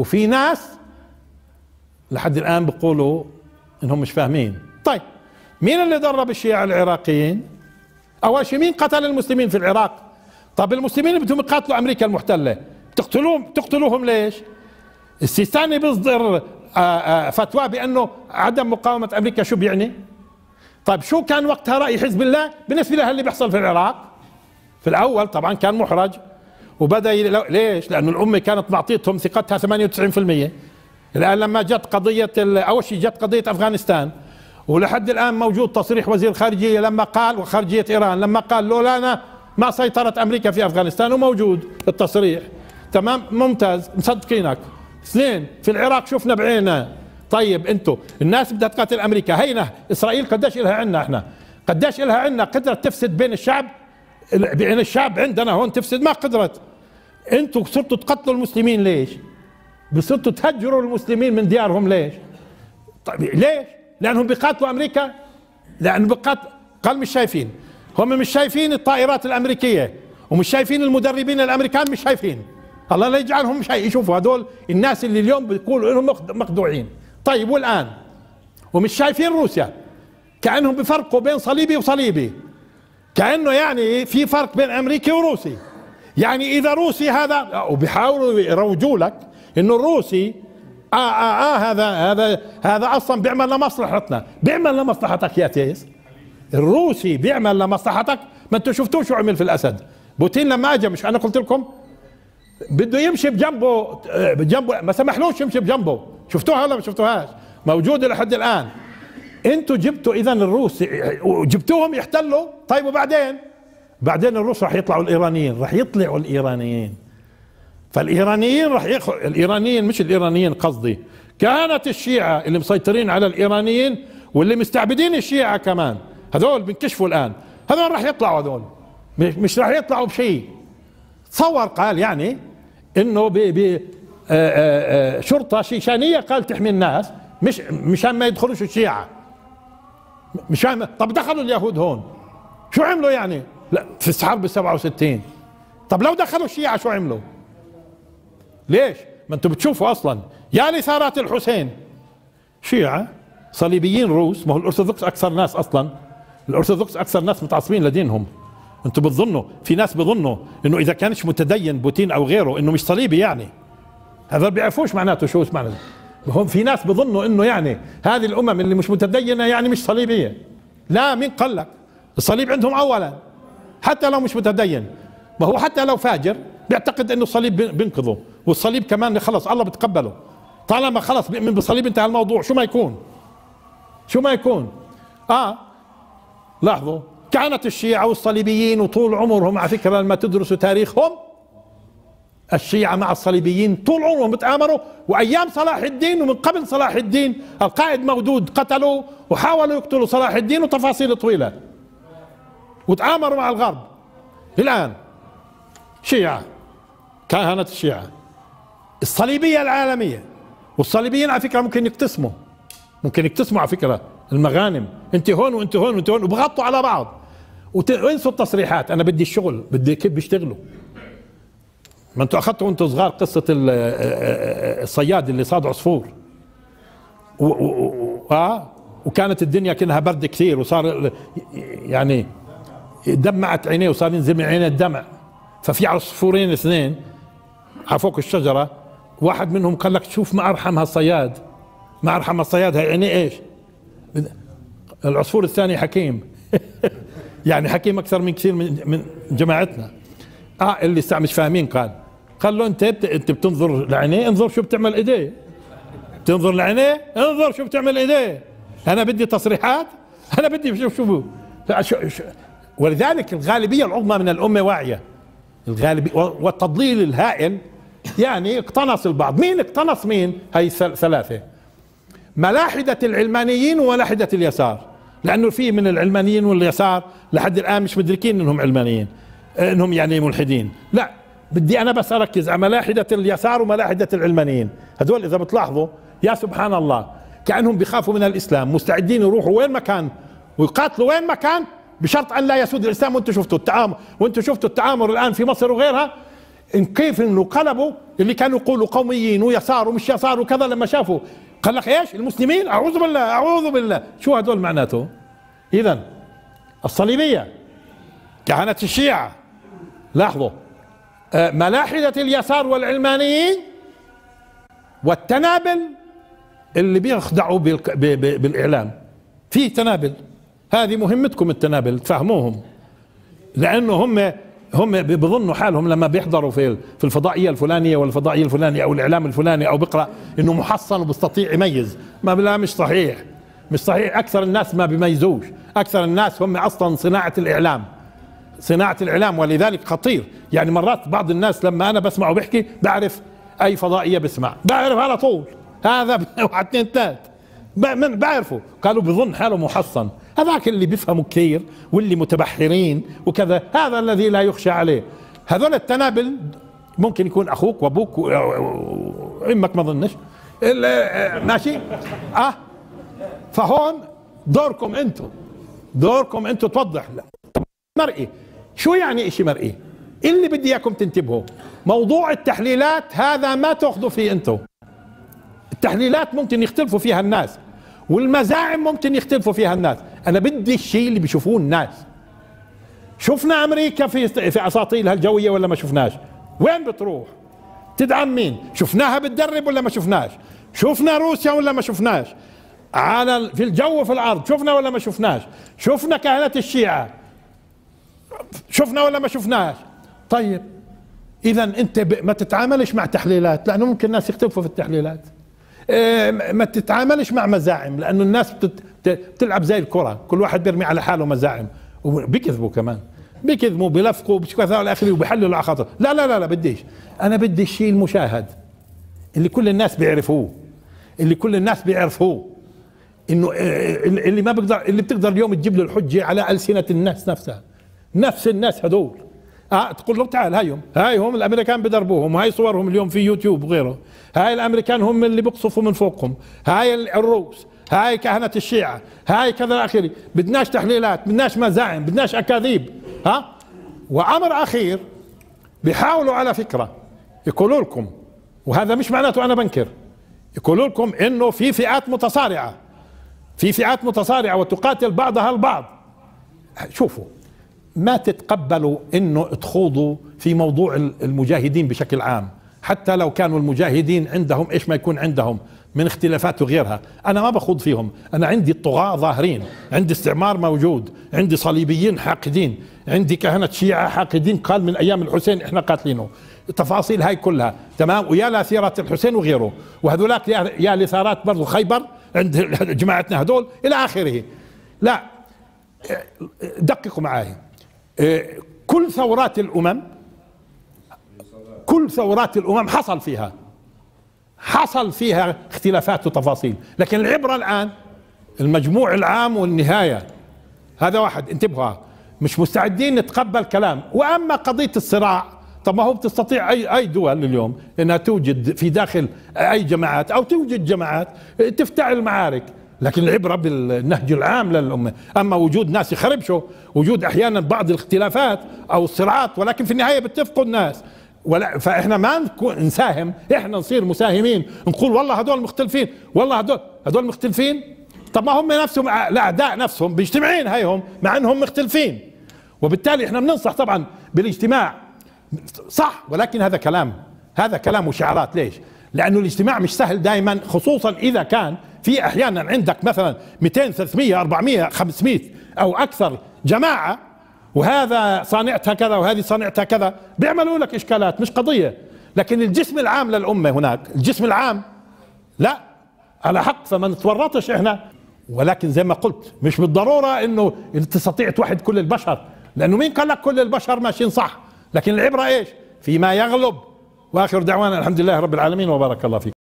وفي ناس لحد الآن بيقولوا إنهم مش فاهمين طيب مين اللي درب الشيعة العراقيين أول شيء مين قتل المسلمين في العراق طب المسلمين بدهم يقاتلوا أمريكا المحتلة بتقتلوهم تقتلوهم ليش السيستاني بيصدر آه، آه، فتوى بأنه عدم مقاومة أمريكا شو بيعني طيب شو كان وقتها رأي حزب الله بالنسبة لها اللي بيحصل في العراق في الأول طبعا كان محرج وبدا يلو... ليش؟ لانه الامه كانت معطيتهم ثقتها 98% الان لما جت قضيه ال... اول شيء جت قضيه افغانستان ولحد الان موجود تصريح وزير خارجيه لما قال وخارجيه ايران لما قال لولانا ما سيطرت امريكا في افغانستان وموجود التصريح تمام ممتاز مصدقينك اثنين في العراق شفنا بعيننا طيب انتم الناس بدها تقاتل امريكا هينا اسرائيل قديش الها عنا احنا قديش الها عنا قدرت تفسد بين الشعب بين الشعب عندنا هون تفسد ما قدرت انتوا صرتوا تقتلوا المسلمين ليش؟ صرتوا تهجروا المسلمين من ديارهم ليش؟ طيب ليش؟ لانهم بيقاتلوا امريكا؟ لانه بقات قال مش شايفين هم مش شايفين الطائرات الامريكيه ومش شايفين المدربين الامريكان مش شايفين الله لا يجعلهم مش يشوفوا هذول الناس اللي اليوم بيقولوا انهم مخدوعين طيب والان ومش شايفين روسيا كانهم بفرقوا بين صليبي وصليبي كانه يعني في فرق بين امريكي وروسي يعني إذا روسي هذا وبيحاولوا يروجوا لك إنه الروسي آه, آه, آه هذا هذا هذا أصلا بيعمل لمصلحتنا بيعمل لمصلحتك يا تيس الروسي بيعمل لمصلحتك ما انتم شفتوه شو عمل في الأسد بوتين لما اجى مش أنا قلت لكم بده يمشي بجنبه آه، بجنبه ما سمحلوش يمشي بجنبه شفتوها ولا ما شفتوهاش موجوده لحد الان انتوا جبتوا اذا الروس جبتوهم يحتلوا طيب وبعدين بعدين الروس راح يطلعوا الايرانيين راح يطلعوا الايرانيين فالايرانيين راح يخ... الايرانيين مش الايرانيين قصدي كانت الشيعه اللي مسيطرين على الايرانيين واللي مستعبدين الشيعه كمان هذول بنكشفوا الان هذول راح يطلعوا هذول مش راح يطلعوا بشيء تصور قال يعني انه ب ب آه، آه، آه، شرطه شيشانيه قال تحمي الناس مش مشان ما يدخلوش الشيعه مشان طب دخلوا اليهود هون شو عملوا يعني لا في حرب 67 طب لو دخلوا الشيعة شو عملوا ليش ما انتم بتشوفوا اصلا يا لثارات الحسين شيعة صليبيين روس ما هو الارثوذكس اكثر ناس اصلا الارثوذكس اكثر ناس متعصبين لدينهم انتم بتظنوا في ناس بظنوا انه اذا كانش متدين بوتين او غيره انه مش صليبي يعني هذا بيعرفوش معناته شو معناته هم في ناس بظنوا انه يعني هذه الامم اللي مش متدينه يعني مش صليبيه لا مين قال لك الصليب عندهم اولا حتى لو مش متدين ما هو حتى لو فاجر بيعتقد انه الصليب بينقذه والصليب كمان خلص الله بتقبله طالما خلص بيؤمن بالصليب انتهى الموضوع شو ما يكون شو ما يكون اه لاحظوا كانت الشيعة والصليبيين وطول عمرهم على فكرة لما تدرسوا تاريخهم الشيعة مع الصليبيين طول عمرهم بتآمروا وأيام صلاح الدين ومن قبل صلاح الدين القائد مودود قتلوا وحاولوا يقتلوا صلاح الدين وتفاصيل طويلة وتآمروا مع الغرب الآن شيعة كهنة الشيعة الصليبية العالمية والصليبيين على فكرة ممكن يقتسموا ممكن يقتسموا على فكرة المغانم انت هون وانت هون وانت هون وبغطوا على بعض وانسوا التصريحات انا بدي الشغل بدي كيف بيشتغلوا ما انتوا اخذتوا وانتوا صغار قصه آه، آه، آه، الصياد اللي صاد عصفور و... و... و... آه وكانت الدنيا كانها برد كثير وصار يعني دمعت عينيه وصار ينزل من عينيه الدمع ففي عصفورين اثنين على فوق الشجره واحد منهم قال لك شوف ما ارحم هالصياد ما ارحم هالصياد هي عينيه ايش العصفور الثاني حكيم يعني حكيم اكثر من كثير من جماعتنا اه اللي ساعه مش فاهمين قال قال له انت بت... انت بتنظر لعينيه انظر شو بتعمل ايديه بتنظر لعينيه انظر شو بتعمل ايديه انا بدي تصريحات انا بدي شوف شو ولذلك الغالبية العظمى من الأمة واعية الغالبية والتضليل الهائل يعني اقتنص البعض مين اقتنص مين هاي ثلاثة ملاحدة العلمانيين وملاحدة اليسار لأنه في من العلمانيين واليسار لحد الآن مش مدركين أنهم علمانيين أنهم يعني ملحدين لا بدي أنا بس أركز على ملاحدة اليسار وملاحدة العلمانيين هذول إذا بتلاحظوا يا سبحان الله كأنهم بيخافوا من الإسلام مستعدين يروحوا وين ما كان ويقاتلوا وين ما كان بشرط ان لا يسود الاسلام وانتم شفتوا التعامل وانتم شفتوا التعامل الان في مصر وغيرها ان كيف انه قلبوا اللي كانوا يقولوا قوميين ويسار ومش يسار وكذا لما شافوا قال لك ايش المسلمين اعوذ بالله اعوذ بالله شو هذول معناته اذا الصليبيه كهنه الشيعه لاحظوا آه، ملاحده اليسار والعلمانيين والتنابل اللي بيخدعوا بالاعلام في تنابل هذه مهمتكم التنابل تفهموهم لانه هم هم بظنوا حالهم لما بيحضروا في في الفضائيه الفلانيه والفضائيه الفلانيه او الاعلام الفلاني او بقرا انه محصن وبيستطيع يميز ما لا مش صحيح مش صحيح اكثر الناس ما بيميزوش اكثر الناس هم اصلا صناعه الاعلام صناعه الاعلام ولذلك خطير يعني مرات بعض الناس لما انا بسمعه بيحكي بعرف اي فضائيه بسمع بعرف على طول هذا واحد اثنين ثلاث بعرفه قالوا بظن حاله محصن هذاك اللي بيفهموا كثير واللي متبحرين وكذا هذا الذي لا يخشى عليه هذول التنابل ممكن يكون اخوك وابوك وامك ما ظنش ماشي اه فهون دوركم انتم دوركم انتم توضح لا مرئي شو يعني اشي مرئي اللي بدي اياكم تنتبهوا موضوع التحليلات هذا ما تاخذوا فيه انتم التحليلات ممكن يختلفوا فيها الناس والمزاعم ممكن يختلفوا فيها الناس انا بدي الشيء اللي بيشوفوه الناس شفنا امريكا في في اساطيلها الجويه ولا ما شفناش وين بتروح تدعم مين شفناها بتدرب ولا ما شفناش شفنا روسيا ولا ما شفناش على في الجو وفي الارض شفنا ولا ما شفناش شفنا كهنه الشيعه شفنا ولا ما شفناش طيب اذا انت ما تتعاملش مع تحليلات لانه ممكن الناس يختلفوا في التحليلات آه، ما تتعاملش مع مزاعم لانه الناس بتت... بتلعب زي الكره كل واحد بيرمي على حاله مزاعم وبيكذبوا كمان بيكذبوا بيلفقوا بيشكوا الى اخره وبيحلوا على خاطر لا لا لا لا بديش انا بدي الشيء المشاهد اللي كل الناس بيعرفوه اللي كل الناس بيعرفوه انه آه، آه، اللي ما بقدر اللي بتقدر اليوم تجيب له الحجه على السنه الناس نفسها نفس الناس هدول اه تقول له تعال هايهم هايهم الامريكان بدربوهم هاي صورهم اليوم في يوتيوب وغيره هاي الامريكان هم اللي بقصفوا من فوقهم هاي الروس هاي كهنة الشيعة هاي كذا الأخير بدناش تحليلات بدناش مزاعم بدناش أكاذيب ها وأمر أخير بيحاولوا على فكرة يقولوا لكم وهذا مش معناته أنا بنكر يقولوا لكم إنه في فئات متصارعة في فئات متصارعة وتقاتل بعضها البعض شوفوا ما تتقبلوا إنه تخوضوا في موضوع المجاهدين بشكل عام حتى لو كانوا المجاهدين عندهم ايش ما يكون عندهم من اختلافات وغيرها انا ما بخوض فيهم انا عندي الطغاة ظاهرين عندي استعمار موجود عندي صليبيين حاقدين عندي كهنة شيعة حاقدين قال من ايام الحسين احنا قاتلينه التفاصيل هاي كلها تمام ويا لثيرة الحسين وغيره وهذولاك يا لثارات برضو خيبر عند جماعتنا هذول الى اخره لا دققوا معاي إيه، كل ثورات الامم كل ثورات الأمم حصل فيها حصل فيها اختلافات وتفاصيل لكن العبرة الآن المجموع العام والنهاية هذا واحد انتبهوا مش مستعدين نتقبل كلام وأما قضية الصراع طب ما هو بتستطيع أي أي دول اليوم أنها توجد في داخل أي جماعات أو توجد جماعات تفتعل معارك لكن العبرة بالنهج العام للأمة أما وجود ناس يخربشوا وجود أحيانا بعض الاختلافات أو الصراعات ولكن في النهاية بتفقوا الناس ولا فاحنا ما نساهم احنا نصير مساهمين نقول والله هدول مختلفين والله هدول هدول مختلفين طب ما هم نفسهم الاعداء نفسهم مجتمعين هيهم مع انهم مختلفين وبالتالي احنا بننصح طبعا بالاجتماع صح ولكن هذا كلام هذا كلام وشعارات ليش لانه الاجتماع مش سهل دائما خصوصا اذا كان في احيانا عندك مثلا 200 300 400 500 او اكثر جماعه وهذا صانعتها كذا وهذه صانعتها كذا بيعملوا لك إشكالات مش قضية لكن الجسم العام للأمة هناك الجسم العام لا على حق فما نتورطش احنا ولكن زي ما قلت مش بالضرورة انه تستطيع توحد كل البشر لانه مين قال لك كل البشر ماشيين صح لكن العبرة ايش فيما يغلب واخر دعوانا الحمد لله رب العالمين وبارك الله فيك